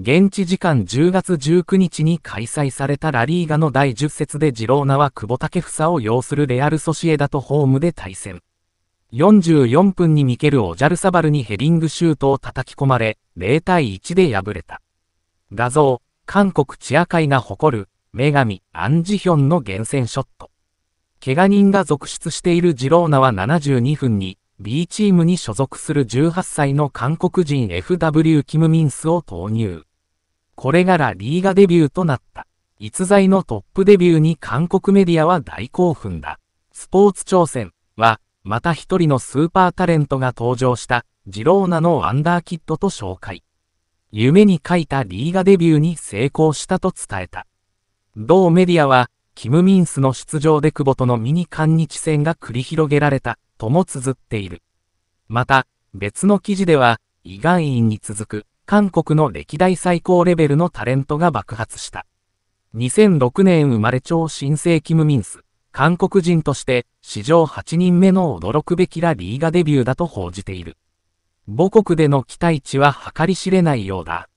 現地時間10月19日に開催されたラリーガの第10節でジローナは久保建英を擁するレアル・ソシエダとホームで対戦。44分にミケル・オジャルサバルにヘディングシュートを叩き込まれ、0対1で敗れた。画像、韓国チア会が誇る、女神、アンジヒョンの厳選ショット。怪我人が続出しているジローナは72分に、B チームに所属する18歳の韓国人 FW キム・ミンスを投入。これがらリーガデビューとなった。逸材のトップデビューに韓国メディアは大興奮だ。スポーツ挑戦は、また一人のスーパータレントが登場した、ジローナのワンダーキッドと紹介。夢に書いたリーガデビューに成功したと伝えた。同メディアは、キム・ミンスの出場で久保とのミニ韓日戦が繰り広げられた、とも綴っている。また、別の記事では、イ・ガンインに続く、韓国の歴代最高レベルのタレントが爆発した。2006年生まれ超新生キム・ミンス、韓国人として史上8人目の驚くべきラリーがデビューだと報じている。母国での期待値は計り知れないようだ。